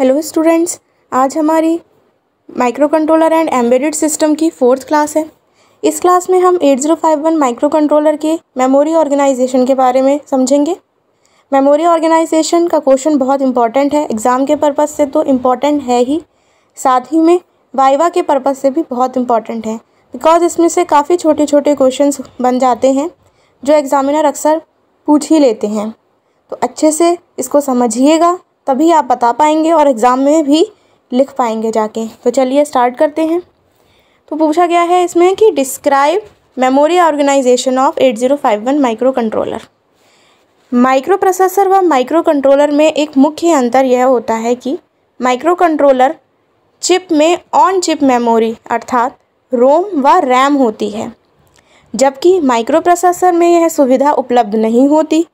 hello students आज हमारी micro controller and embedded system की फोर्थ क्लास है इस क्लास में हम 8051 माइक्रो कंट्रोलर के मेमोरी ऑर्गेनाइजेशन के बारे में समझेंगे मेमोरी ऑर्गेनाइजेशन का क्वेश्चन बहुत इंपॉर्टेंट है एग्ज़ाम के पर्पज़ से तो इम्पॉर्टेंट है ही साथ ही में वाइवा के पर्पज़ से भी बहुत इंपॉर्टेंट है बिकॉज इसमें से काफ़ी छोटे छोटे क्वेश्चन बन जाते हैं जो एग्ज़ामिनर अक्सर पूछ ही लेते हैं तो अच्छे से इसको समझिएगा तभी आप बता पाएंगे और एग्ज़ाम में भी लिख पाएंगे जाके तो चलिए स्टार्ट करते हैं तो पूछा गया है इसमें कि describe memory organisation of 8051 micro controller micro processor व माइक्रो कंट्रोलर में एक मुख्य अंतर यह होता है कि माइक्रो कंट्रोलर चिप में ऑन चिप मेमोरी अर्थात रोम व रैम होती है जबकि माइक्रो प्रोसेसर में यह सुविधा उपलब्ध नहीं होती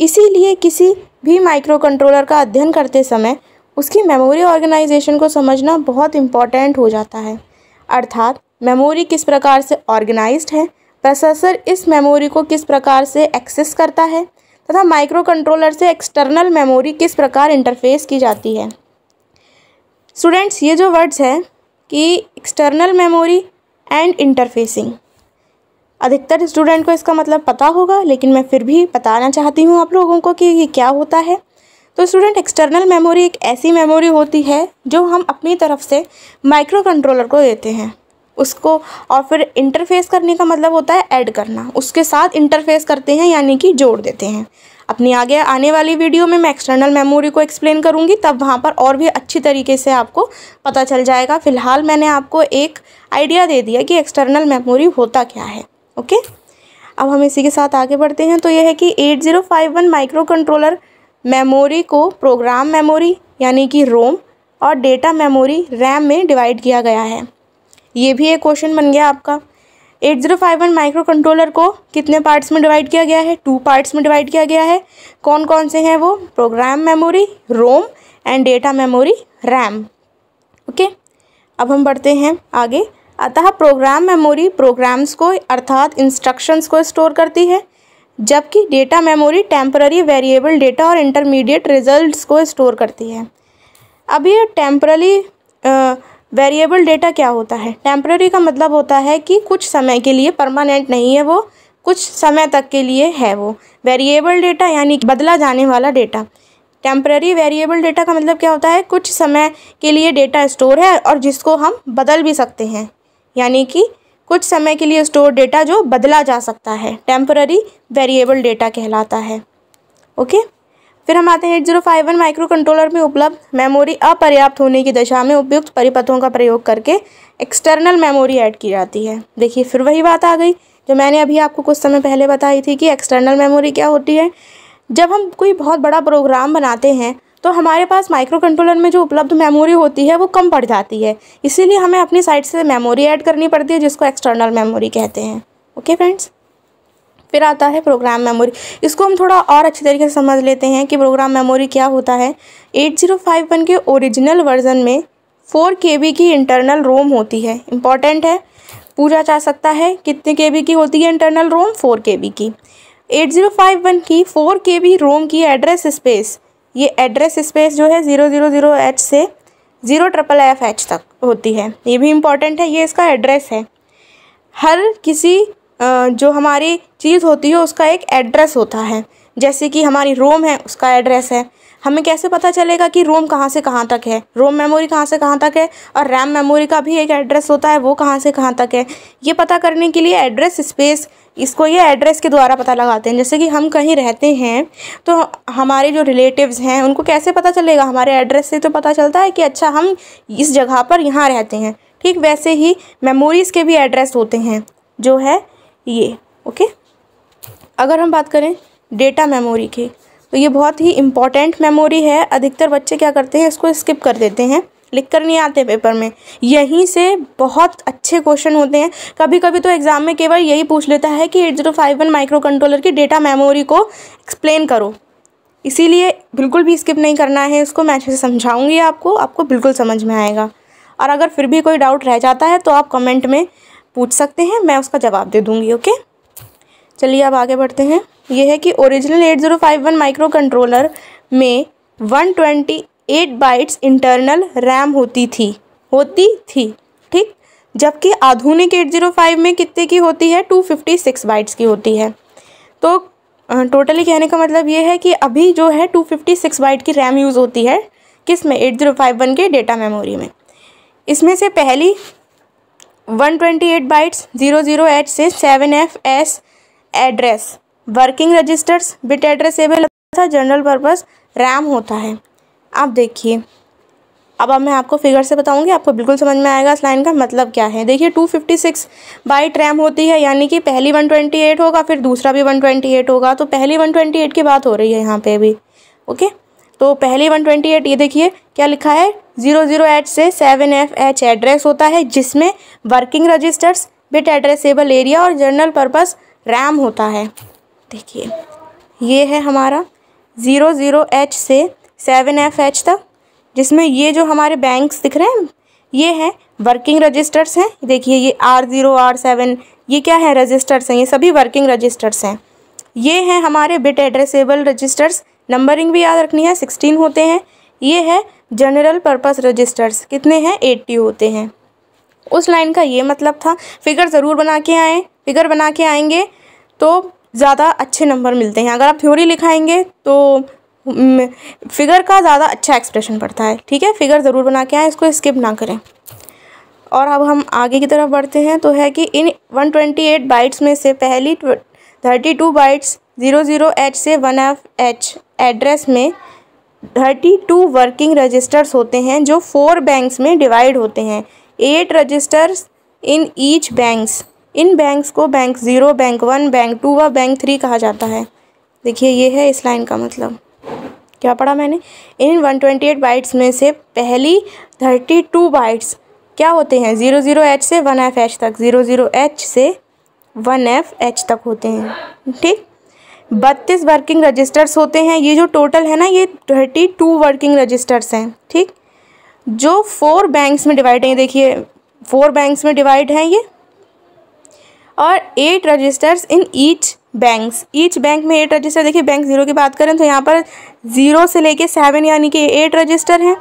इसीलिए किसी भी माइक्रो कंट्रोलर का अध्ययन करते समय उसकी मेमोरी ऑर्गेनाइजेशन को समझना बहुत इम्पॉर्टेंट हो जाता है अर्थात मेमोरी किस प्रकार से ऑर्गेनाइज्ड है प्रोसेसर इस मेमोरी को किस प्रकार से एक्सेस करता है तथा माइक्रो कंट्रोलर से एक्सटर्नल मेमोरी किस प्रकार इंटरफेस की जाती है स्टूडेंट्स ये जो वर्ड्स हैं कि एक्सटर्नल मेमोरी एंड इंटरफेसिंग अधिकतर स्टूडेंट को इसका मतलब पता होगा लेकिन मैं फिर भी बताना चाहती हूँ आप लोगों को कि ये क्या होता है तो स्टूडेंट एक्सटर्नल मेमोरी एक ऐसी मेमोरी होती है जो हम अपनी तरफ से माइक्रो कंट्रोलर को देते हैं उसको और फिर इंटरफेस करने का मतलब होता है ऐड करना उसके साथ इंटरफेस करते हैं यानी कि जोड़ देते हैं अपनी आगे आने वाली वीडियो में मैं एक्सटर्नल मेमोरी को एक्सप्लेन करूँगी तब वहाँ पर और भी अच्छी तरीके से आपको पता चल जाएगा फिलहाल मैंने आपको एक आइडिया दे दिया कि एक्सटर्नल मेमोरी होता क्या है ओके अब हम इसी के साथ आगे बढ़ते हैं तो यह है कि 8051 माइक्रो कंट्रोलर मेमोरी को प्रोग्राम मेमोरी यानी कि रोम और डेटा मेमोरी रैम में डिवाइड किया गया है ये भी एक क्वेश्चन बन गया आपका 8051 माइक्रो कंट्रोलर को कितने पार्ट्स में डिवाइड किया गया है टू पार्ट्स में डिवाइड किया गया है कौन कौन से हैं वो program memory ROM and data memory RAM okay अब हम बढ़ते हैं आगे अतः प्रोग्राम मेमोरी प्रोग्राम्स को अर्थात इंस्ट्रक्शंस को स्टोर करती है जबकि data memory temporary variable data और इंटरमीडिएट रिजल्ट्स को स्टोर करती है अब ये टेम्परली वेरिएबल डेटा क्या होता है टेम्प्ररी का मतलब होता है कि कुछ समय के लिए परमानेंट नहीं है वो कुछ समय तक के लिए है वो वेरिएबल डेटा यानी बदला जाने वाला डेटा टेम्प्ररी वेरिएबल डेटा का मतलब क्या होता है कुछ समय के लिए डेटा स्टोर है और जिसको हम बदल भी सकते हैं यानी कि कुछ समय के लिए स्टोर डेटा जो बदला जा सकता है टेम्पररी वेरिएबल डेटा कहलाता है ओके फिर हम आते हैं eight zero five one micro controller में उपलब्ध मेमोरी अपर्याप्त होने की दशा में उपयुक्त परिपथों का प्रयोग करके एक्सटर्नल मेमोरी ऐड की जाती है देखिए फिर वही बात आ गई जो मैंने अभी आपको कुछ समय पहले बताई थी कि एक्सटर्नल मेमोरी क्या होती है जब हम कोई बहुत बड़ा प्रोग्राम बनाते हैं तो हमारे पास माइक्रो कंट्रोलर में जो उपलब्ध मेमोरी होती है वो कम पड़ जाती है इसीलिए हमें अपनी साइड से मेमोरी ऐड करनी पड़ती है जिसको एक्सटर्नल मेमोरी कहते हैं ओके फ्रेंड्स फिर आता है प्रोग्राम मेमोरी इसको हम थोड़ा और अच्छे तरीके से समझ लेते हैं कि प्रोग्राम मेमोरी क्या होता है 8051 के ओरिजिनल वर्जन में 4 के की इंटरनल रोम होती है इम्पॉर्टेंट है पूछा जा सकता है कितने के की होती है इंटरनल रोम 4 के की 8051 की 4 के रोम की एड्रेस स्पेस ये एड्रेस स्पेस जो है ज़ीरो ज़ीरो ज़ीरो एच से ज़ीरो ट्रिपल एफ एच तक होती है ये भी इम्पॉर्टेंट है ये इसका एड्रेस है हर किसी जो हमारी चीज़ होती है उसका एक एड्रेस होता है जैसे कि हमारी रोम है उसका एड्रेस है हमें कैसे पता चलेगा कि रोम कहाँ से कहाँ तक है रोम मेमोरी कहाँ से कहाँ तक है और रैम मेमोरी का भी एक एड्रेस होता है वो कहाँ से कहाँ तक है ये पता करने के लिए एड्रेस स्पेस इसको ये एड्रेस के द्वारा पता लगाते हैं जैसे कि हम कहीं रहते हैं तो हमारे जो रिलेटिव्स हैं उनको कैसे पता चलेगा हमारे एड्रेस से तो पता चलता है कि अच्छा हम इस जगह पर यहाँ रहते हैं ठीक वैसे ही मेमोरीज़ के भी एड्रेस होते हैं जो है ये ओके अगर हम बात करें डेटा मेमोरी की तो ये बहुत ही इंपॉर्टेंट मेमोरी है अधिकतर बच्चे क्या करते हैं इसको स्किप कर देते हैं लिख कर नहीं आते पेपर में यहीं से बहुत अच्छे क्वेश्चन होते हैं कभी कभी तो एग्ज़ाम में केवल यही पूछ लेता है कि eight zero five one micro microcontroller की डेटा मेमोरी को एक्सप्लेन करो इसीलिए बिल्कुल भी स्किप नहीं करना है इसको मैं अच्छे से समझाऊँगी आपको आपको बिल्कुल समझ में आएगा और अगर फिर भी कोई डाउट रह जाता है तो आप कमेंट में पूछ सकते हैं मैं उसका जवाब दे दूँगी ओके चलिए अब आगे बढ़ते हैं यह है कि ओरिजिनल 8051 माइक्रो कंट्रोलर में 128 बाइट्स इंटरनल रैम होती थी होती थी ठीक जबकि आधुनिक 805 में कितने की होती है 256 बाइट्स की होती है तो टोटली कहने का मतलब ये है कि अभी जो है 256 बाइट की रैम यूज़ होती है किस में 8051 के डेटा मेमोरी में इसमें से पहली 128 बाइट्स 00H से 7FS address working registers bit addressable होता है जनरल पर्पस रैम होता है आप देखिए अब अब मैं आपको फिगर से बताऊंगी आपको बिल्कुल समझ में आएगा इस लाइन का मतलब क्या है देखिए 256 फिफ्टी सिक्स बाइट रैम होती है यानी कि पहली 128 होगा फिर दूसरा भी 128 होगा तो पहली 128 की बात हो रही है यहाँ पे अभी ओके तो पहली 128 ये देखिए क्या लिखा है ज़ीरो ज़ीरो एच से सेवन एफ एच एड्रेस होता है जिसमें working registers bit addressable area और जनरल पर्पज़ रैम होता है देखिए ये है हमारा ज़ीरो ज़ीरो एच से सेवन एफ एच तक जिसमें ये जो हमारे बैंक्स दिख रहे हैं ये हैं वर्किंग रजिस्टर्स हैं देखिए ये आर ज़ीरो आर सेवन ये क्या है रजिस्टर्स हैं ये सभी वर्किंग रजिस्टर्स हैं ये हैं हमारे बिट एड्रेसेबल रजिस्टर्स नंबरिंग भी याद रखनी है सिक्सटीन होते हैं ये है जनरल पर्पस रजिस्टर्स कितने हैं एट्टी होते हैं उस लाइन का ये मतलब था फिगर ज़रूर बना के आएँ फिगर बना के आएंगे तो ज़्यादा अच्छे नंबर मिलते हैं अगर आप थ्योरी लिखाएंगे तो फिगर हम्म, का ज़्यादा अच्छा एक्सप्रेशन पड़ता है ठीक है फिगर ज़रूर बना के आए इसको स्किप ना करें और अब हम आगे की तरफ बढ़ते हैं तो है कि इन 128 बाइट्स में से पहली 32 बाइट्स 00H से 1FH एड्रेस में थर्टी टू वर्किंग रजिस्टर्स होते हैं जो फोर बैंक्स में डिवाइड होते हैं eight registers in each banks इन बैंक्स को bank zero bank one bank two व बैंक थ्री कहा जाता है देखिए ये है इस लाइन का मतलब क्या पढ़ा मैंने इन 128 बाइट्स में से पहली 32 बाइट्स क्या होते हैं ज़ीरो ज़ीरो एच से वन एफ एच तक ज़ीरो ज़ीरो एच से वन एफ एच तक होते हैं ठीक बत्तीस वर्किंग रजिस्टर्स होते हैं ये जो टोटल है ना ये थर्टी टू वर्किंग रजिस्टर्स हैं ठीक जो फोर बैंक्स में डिवाइड हैं देखिए फोर बैंक्स में डिवाइड हैं ये और eight registers in each banks each bank में एट रजिस्टर देखिए बैंक ज़ीरो की बात करें तो यहाँ पर ज़ीरो से लेके सेवन यानी कि एट रजिस्टर हैं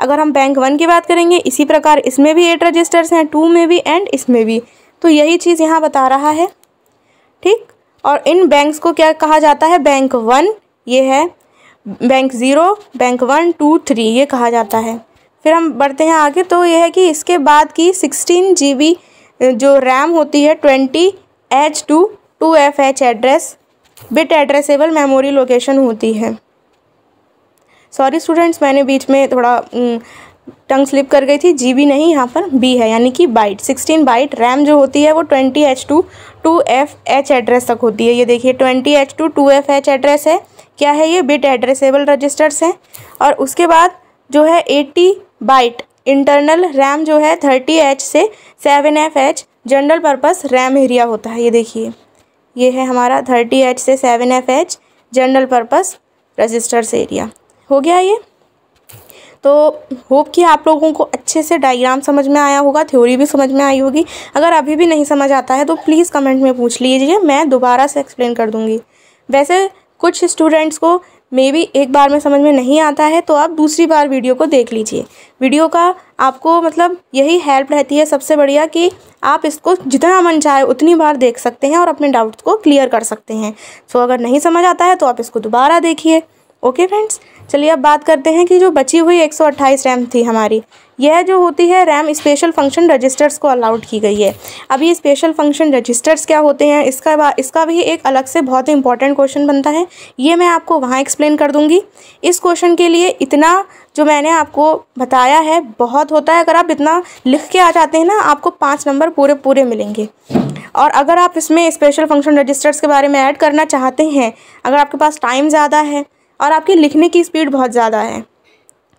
अगर हम बैंक वन की बात करेंगे इसी प्रकार इसमें भी एट रजिस्टर्स हैं टू में भी एंड इसमें भी तो यही चीज़ यहाँ बता रहा है ठीक और इन बैंक्स को क्या कहा जाता है बैंक वन ये है bank zero bank one two three ये कहा जाता है फिर हम बढ़ते हैं आगे तो ये है कि इसके बाद की सिक्सटीन जी जो रैम होती है twenty H to two F H address bit addressable memory location होती है सॉरी स्टूडेंट्स मैंने बीच में थोड़ा टंग स्लिप कर गई थी जी बी नहीं यहाँ पर बी है यानी कि बाइट सिक्सटीन बाइट रैम जो होती है वो twenty H to two F H address तक होती है ये देखिए twenty H to two F H address है क्या है ये बिट एड्रेसेबल रजिस्टर्स हैं और उसके बाद जो है एट्टी बाइट इंटरनल रैम जो है थर्टी एच से seven F H general purpose RAM area होता है ये देखिए ये है हमारा थर्टी एच से seven F H general purpose registers area हो गया ये तो होप कि आप लोगों को अच्छे से डायग्राम समझ में आया होगा थ्योरी भी समझ में आई होगी अगर अभी भी नहीं समझ आता है तो प्लीज़ कमेंट में पूछ लीजिए मैं दोबारा से एक्सप्लेन कर दूँगी वैसे कुछ स्टूडेंट्स को मे भी एक बार में समझ में नहीं आता है तो आप दूसरी बार वीडियो को देख लीजिए वीडियो का आपको मतलब यही हेल्प रहती है सबसे बढ़िया कि आप इसको जितना मन चाहे उतनी बार देख सकते हैं और अपने डाउट्स को क्लियर कर सकते हैं सो अगर नहीं समझ आता है तो आप इसको दोबारा देखिए ओके फ्रेंड्स चलिए अब बात करते हैं कि जो बची हुई एक रैम थी हमारी यह जो होती है रैम स्पेशल फंक्शन रजिस्टर्स को अलाउड की गई है अभी स्पेशल फंक्शन रजिस्टर्स क्या होते हैं इसका इसका भी एक अलग से बहुत ही इंपॉर्टेंट क्वेश्चन बनता है ये मैं आपको वहाँ एक्सप्लेन कर दूँगी इस क्वेश्चन के लिए इतना जो मैंने आपको बताया है बहुत होता है अगर आप इतना लिख के आ जाते हैं ना आपको पाँच नंबर पूरे पूरे मिलेंगे और अगर आप इसमें स्पेशल फंक्शन रजिस्टर्स के बारे में ऐड करना चाहते हैं अगर आपके पास टाइम ज़्यादा है और आपकी लिखने की स्पीड बहुत ज़्यादा है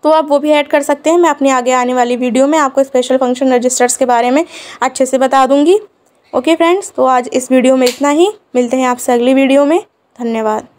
तो आप वो भी ऐड कर सकते हैं मैं अपनी आगे आने वाली वीडियो में आपको स्पेशल फंक्शन रजिस्टर्स के बारे में अच्छे से बता दूंगी ओके फ्रेंड्स तो आज इस वीडियो में इतना ही मिलते हैं आपसे अगली वीडियो में धन्यवाद